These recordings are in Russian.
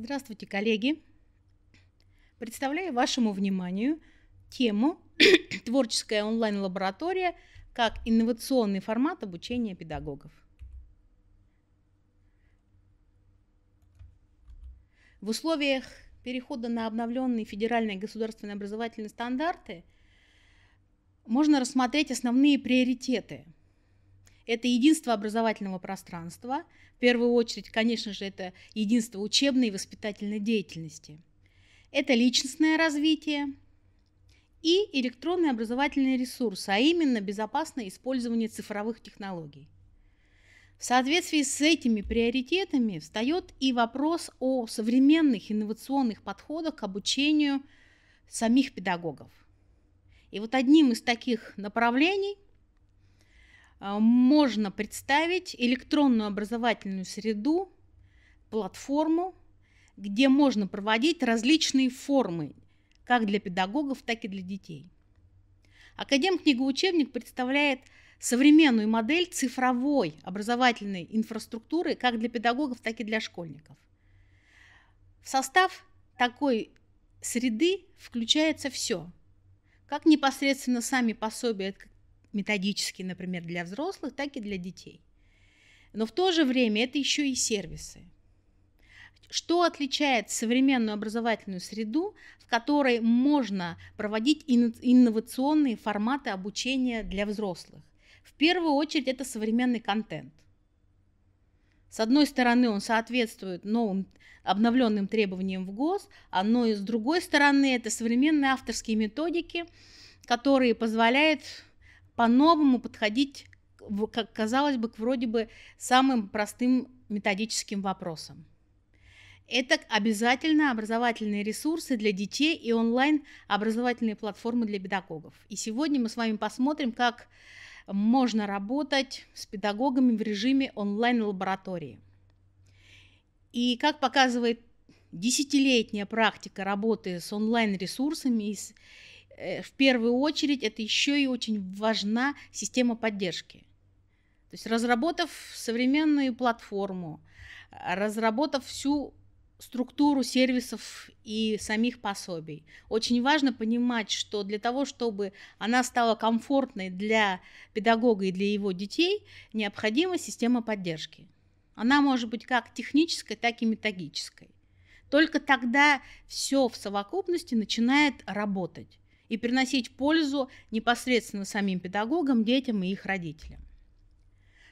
Здравствуйте, коллеги! Представляю вашему вниманию тему «Творческая онлайн-лаборатория как инновационный формат обучения педагогов». В условиях перехода на обновленные федеральные государственные образовательные стандарты можно рассмотреть основные приоритеты – это единство образовательного пространства. В первую очередь, конечно же, это единство учебной и воспитательной деятельности. Это личностное развитие и электронные образовательные ресурсы, а именно безопасное использование цифровых технологий. В соответствии с этими приоритетами встает и вопрос о современных инновационных подходах к обучению самих педагогов. И вот одним из таких направлений – а, можно представить электронную образовательную среду, платформу, где можно проводить различные формы, как для педагогов, так и для детей. Академ-книга-учебник представляет современную модель цифровой образовательной инфраструктуры как для педагогов, так и для школьников. В состав такой среды включается все, как непосредственно сами пособия методические, например, для взрослых, так и для детей. Но в то же время это еще и сервисы. Что отличает современную образовательную среду, в которой можно проводить инновационные форматы обучения для взрослых? В первую очередь это современный контент. С одной стороны, он соответствует новым обновленным требованиям в ГОС, а но и с другой стороны, это современные авторские методики, которые позволяют по-новому подходить, как казалось бы, к вроде бы самым простым методическим вопросам. Это обязательно образовательные ресурсы для детей и онлайн образовательные платформы для педагогов. И сегодня мы с вами посмотрим, как можно работать с педагогами в режиме онлайн-лаборатории. И как показывает десятилетняя практика работы с онлайн-ресурсами и с Э, в первую очередь это еще и очень важна система поддержки. То есть разработав современную платформу, а, разработав всю структуру сервисов и самих пособий. Очень важно понимать, что для того, чтобы она стала комфортной для педагога и для его детей, необходима система поддержки. Она может быть как технической, так и методической. Только тогда все в совокупности начинает работать и приносить пользу непосредственно самим педагогам, детям и их родителям.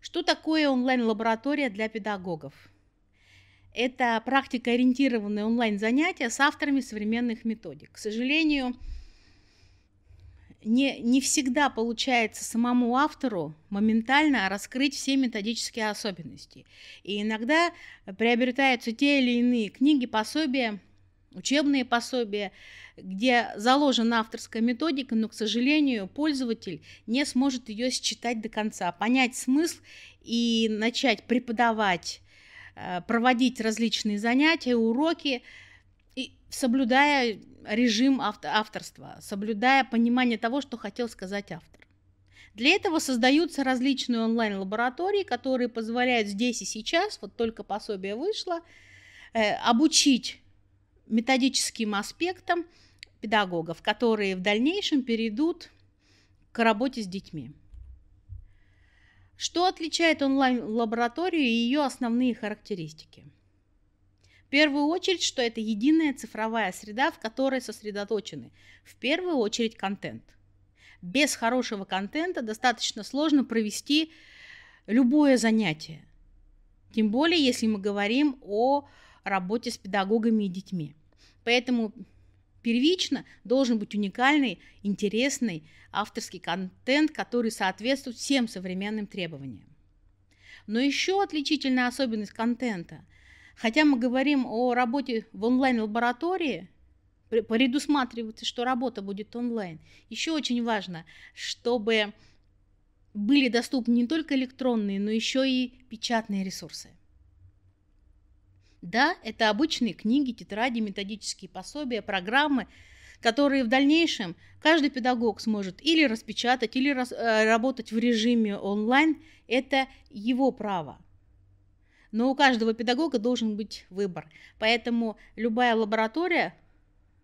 Что такое онлайн-лаборатория для педагогов? Это практикоориентированные онлайн-занятия с авторами современных методик. К сожалению, не, не всегда получается самому автору моментально раскрыть все методические особенности. И иногда приобретаются те или иные книги, пособия – учебные пособия, где заложена авторская методика, но, к сожалению, пользователь не сможет ее считать до конца, понять смысл и начать преподавать, э, проводить различные занятия, уроки, и соблюдая режим авторства, соблюдая понимание того, что хотел сказать автор. Для этого создаются различные онлайн-лаборатории, которые позволяют здесь и сейчас, вот только пособие вышло, э, обучить методическим аспектам педагогов, которые в дальнейшем перейдут к работе с детьми. Что отличает онлайн-лабораторию и ее основные характеристики? В первую очередь, что это единая цифровая среда, в которой сосредоточены в первую очередь контент. Без хорошего контента достаточно сложно провести любое занятие. Тем более, если мы говорим о работе с педагогами и детьми. Поэтому первично должен быть уникальный, интересный авторский контент, который соответствует всем современным требованиям. Но еще отличительная особенность контента. Хотя мы говорим о работе в онлайн-лаборатории, предусматривается, что работа будет онлайн. Еще очень важно, чтобы были доступны не только электронные, но еще и печатные ресурсы. Да, это обычные книги, тетради, методические пособия, программы, которые в дальнейшем каждый педагог сможет или распечатать, или раз, э, работать в режиме онлайн. Это его право. Но у каждого педагога должен быть выбор. Поэтому любая лаборатория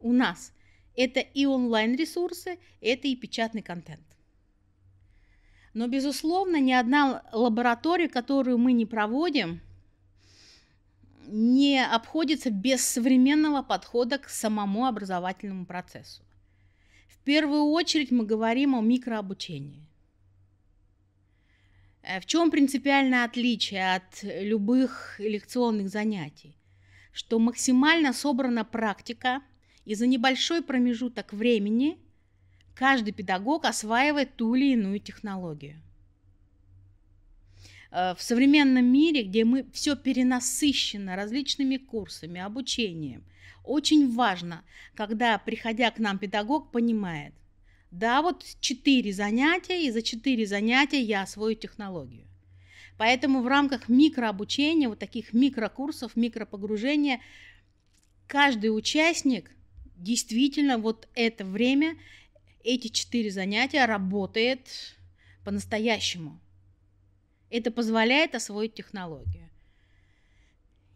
у нас – это и онлайн-ресурсы, это и печатный контент. Но, безусловно, ни одна лаборатория, которую мы не проводим – не обходится без современного подхода к самому образовательному процессу. В первую очередь мы говорим о микрообучении. Э, в чем принципиальное отличие от любых лекционных занятий? Что максимально собрана практика, и за небольшой промежуток времени каждый педагог осваивает ту или иную технологию – Э, в современном мире, где мы все перенасыщено различными курсами, обучением, очень важно, когда, приходя к нам, педагог понимает, да, вот четыре занятия, и за четыре занятия я освою технологию. Поэтому в рамках микрообучения, вот таких микрокурсов, микропогружения, каждый участник действительно вот это время, эти четыре занятия работает по-настоящему – это позволяет освоить технологию.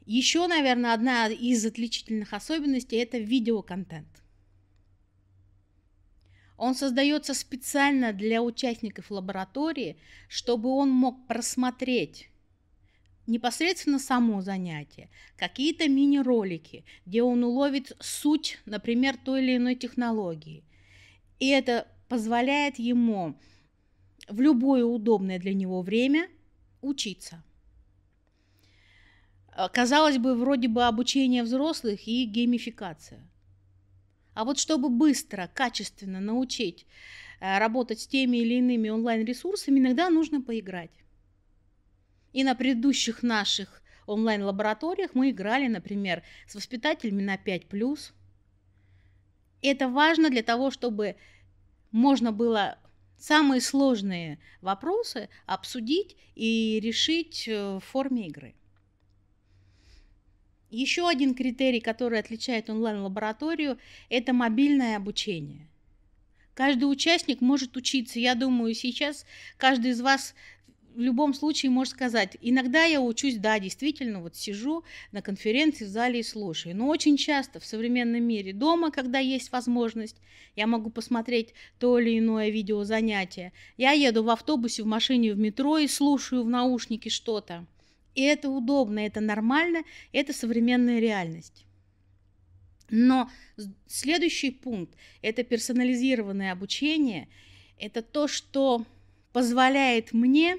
Еще, наверное, одна из отличительных особенностей – это видеоконтент. Он создается специально для участников лаборатории, чтобы он мог просмотреть непосредственно само занятие, какие-то мини-ролики, где он уловит суть, например, той или иной технологии. И это позволяет ему в любое удобное для него время учиться. Э, казалось бы, вроде бы обучение взрослых и геймификация. А вот чтобы быстро, качественно научить э, работать с теми или иными онлайн-ресурсами, иногда нужно поиграть. И на предыдущих наших онлайн-лабораториях мы играли, например, с воспитателями на 5+. Это важно для того, чтобы можно было самые сложные вопросы обсудить и решить э, в форме игры. Еще один критерий, который отличает онлайн-лабораторию, это мобильное обучение. Каждый участник может учиться. Я думаю, сейчас каждый из вас в любом случае можешь сказать, иногда я учусь, да, действительно, вот сижу на конференции в зале и слушаю, но очень часто в современном мире дома, когда есть возможность, я могу посмотреть то или иное видео занятие. Я еду в автобусе, в машине, в метро и слушаю в наушнике что-то. И это удобно, это нормально, это современная реальность. Но следующий пункт – это персонализированное обучение. Это то, что позволяет мне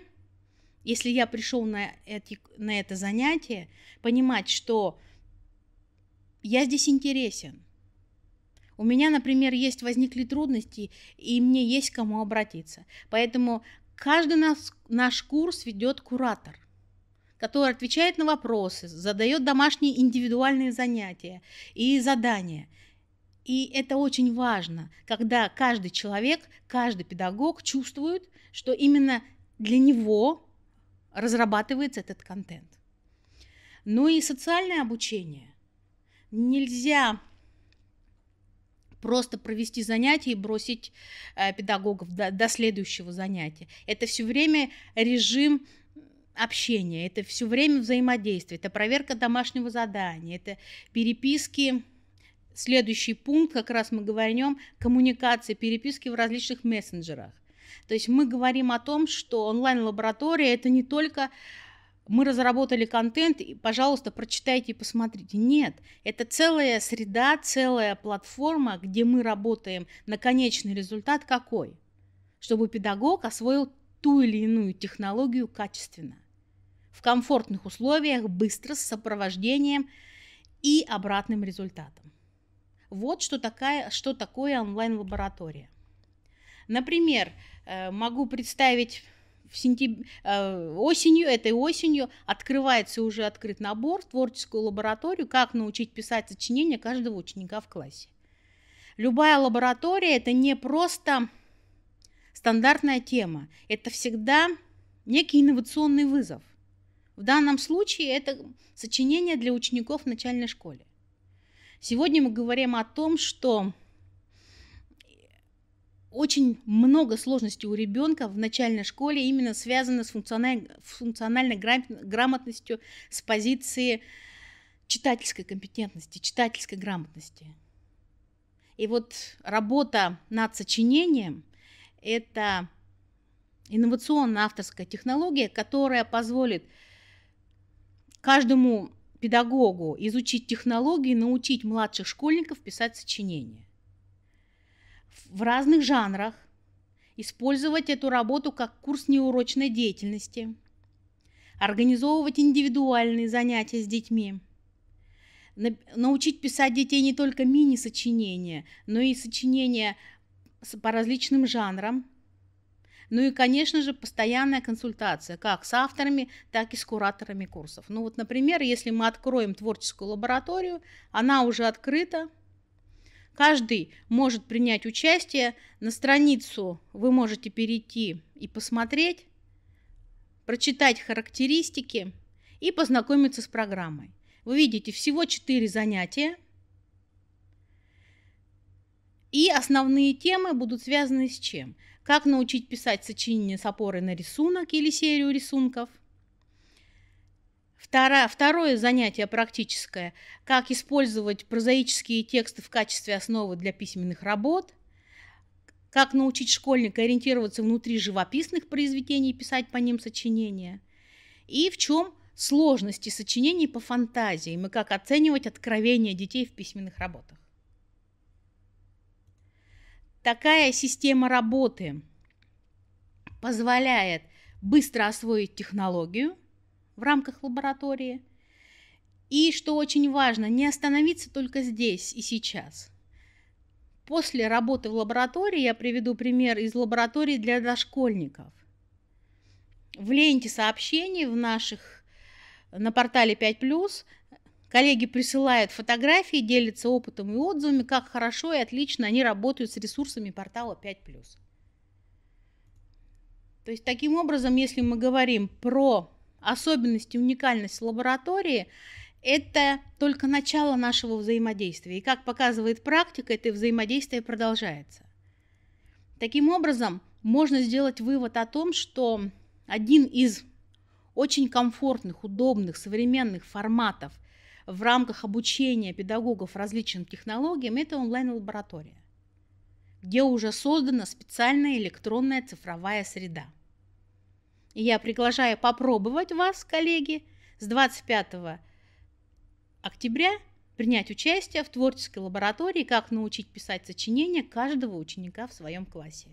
если я пришел на, эти, на это занятие, понимать, что я здесь интересен. У меня, например, есть возникли трудности, и мне есть к кому обратиться. Поэтому каждый наш, наш курс ведет куратор который отвечает на вопросы, задает домашние индивидуальные занятия и задания. И это очень важно, когда каждый человек, каждый педагог чувствует, что именно для него разрабатывается этот контент. Ну и социальное обучение. Нельзя просто провести занятие и бросить э, педагогов до, до следующего занятия. Это все время режим общения, это все время взаимодействие, это проверка домашнего задания, это переписки. Следующий пункт, как раз мы говорим, коммуникация, переписки в различных мессенджерах. То есть мы говорим о том, что онлайн-лаборатория это не только мы разработали контент, и, пожалуйста, прочитайте и посмотрите. Нет, это целая среда, целая платформа, где мы работаем на конечный результат какой? Чтобы педагог освоил ту или иную технологию качественно, в комфортных условиях, быстро, с сопровождением и обратным результатом. Вот что, такая, что такое онлайн-лаборатория. Например, Э, могу представить в сентяб... Э, осенью, этой осенью открывается уже открыт набор в творческую лабораторию, как научить писать сочинения каждого ученика в классе. Любая лаборатория – это не просто стандартная тема, это всегда некий инновационный вызов. В данном случае это сочинение для учеников в начальной школе. Сегодня мы говорим о том, что очень много сложностей у ребенка в начальной школе именно связано с функциональной, функциональной грамотностью с позиции читательской компетентности, читательской грамотности. И вот работа над сочинением – это инновационная авторская технология, которая позволит каждому педагогу изучить технологии, научить младших школьников писать сочинения в разных жанрах, использовать эту работу как курс неурочной деятельности, организовывать индивидуальные занятия с детьми, научить писать детей не только мини-сочинения, но и сочинения по различным жанрам, ну и, конечно же, постоянная консультация как с авторами, так и с кураторами курсов. Ну вот, например, если мы откроем творческую лабораторию, она уже открыта, Каждый может принять участие. На страницу вы можете перейти и посмотреть, прочитать характеристики и познакомиться с программой. Вы видите всего 4 занятия. И основные темы будут связаны с чем? Как научить писать сочинение с опорой на рисунок или серию рисунков – Второ, второе занятие практическое – как использовать прозаические тексты в качестве основы для письменных работ, как научить школьника ориентироваться внутри живописных произведений и писать по ним сочинения, и в чем сложности сочинений по фантазиям и как оценивать откровения детей в письменных работах. Такая система работы позволяет быстро освоить технологию – в рамках лаборатории. И, что очень важно, не остановиться только здесь и сейчас. После работы в лаборатории, я приведу пример из лаборатории для дошкольников. В ленте сообщений в наших на портале 5+, коллеги присылают фотографии, делятся опытом и отзывами, как хорошо и отлично они работают с ресурсами портала 5+. То есть таким образом, если мы говорим про особенность и уникальность лаборатории – это только начало нашего взаимодействия. И как показывает практика, это взаимодействие продолжается. Таким образом, можно сделать вывод о том, что один из очень комфортных, удобных, современных форматов в рамках обучения педагогов различным технологиям – это онлайн-лаборатория, где уже создана специальная электронная цифровая среда – я приглашаю попробовать вас, коллеги, с 25 октября принять участие в творческой лаборатории «Как научить писать сочинения каждого ученика в своем классе».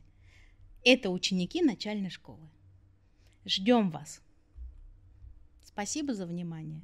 Это ученики начальной школы. Ждем вас. Спасибо за внимание.